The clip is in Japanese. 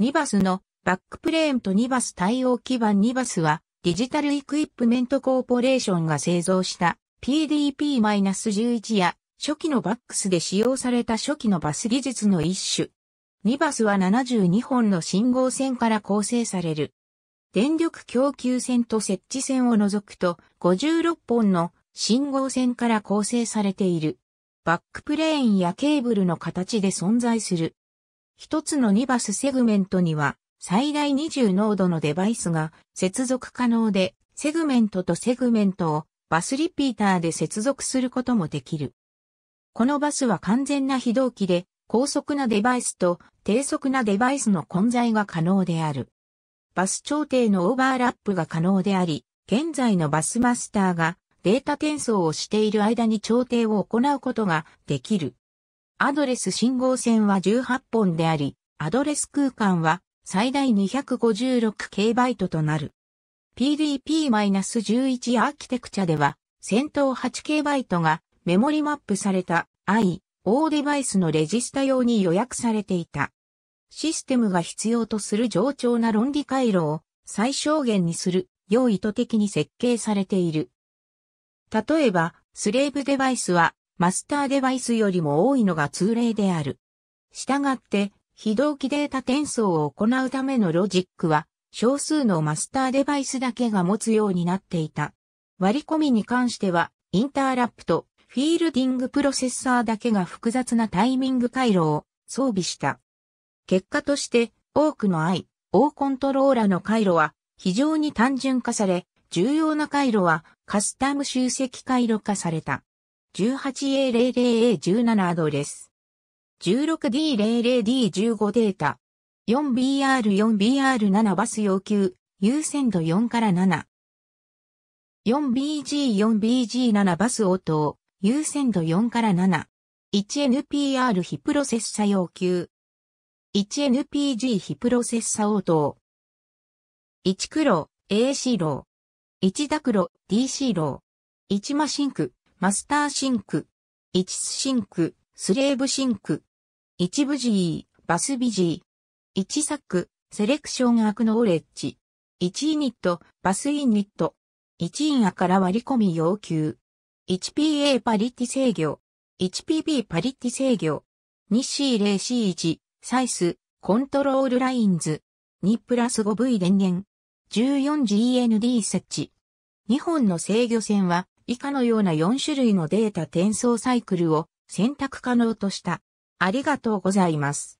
ニバスのバックプレーンとニバス対応基盤ニバスはデジタルイクイップメントコーポレーションが製造した PDP-11 や初期のバックスで使用された初期のバス技術の一種。ニバスは72本の信号線から構成される。電力供給線と設置線を除くと56本の信号線から構成されている。バックプレーンやケーブルの形で存在する。一つの2バスセグメントには最大20濃度のデバイスが接続可能で、セグメントとセグメントをバスリピーターで接続することもできる。このバスは完全な非同期で、高速なデバイスと低速なデバイスの混在が可能である。バス調停のオーバーラップが可能であり、現在のバスマスターがデータ転送をしている間に調停を行うことができる。アドレス信号線は18本であり、アドレス空間は最大 256K バイトとなる。PDP-11 アーキテクチャでは、先頭 8K バイトがメモリマップされた i O デバイスのレジスタ用に予約されていた。システムが必要とする冗長な論理回路を最小限にするよう意図的に設計されている。例えば、スレーブデバイスはマスターデバイスよりも多いのが通例である。したがって、非同期データ転送を行うためのロジックは、少数のマスターデバイスだけが持つようになっていた。割り込みに関しては、インターラップとフィールディングプロセッサーだけが複雑なタイミング回路を装備した。結果として、多くの i、O コントローラの回路は非常に単純化され、重要な回路はカスタム集積回路化された。18A00A17 アドレス。16D00D15 データ。4BR4BR7 バス要求、優先度4から7。4BG4BG7 バス応答、優先度4から7。1NPR 非プロセッサ要求。1NPG 非プロセッサ応答。1黒、AC ロー。1ダクロ、DC ロー。1マシンク、マスターシンク、イチスシンク、スレーブシンク、イチブジー、バスビジー、イチサック、セレクションアクノーレッジ、イチイニット、バスインニット、イチインアから割り込み要求、1PA パリティ制御、1PB パリティ制御、2C0C1、サイス、コントロールラインズ、2プラス 5V 電源、14GND 設置。2本の制御線は以下のような4種類のデータ転送サイクルを選択可能とした。ありがとうございます。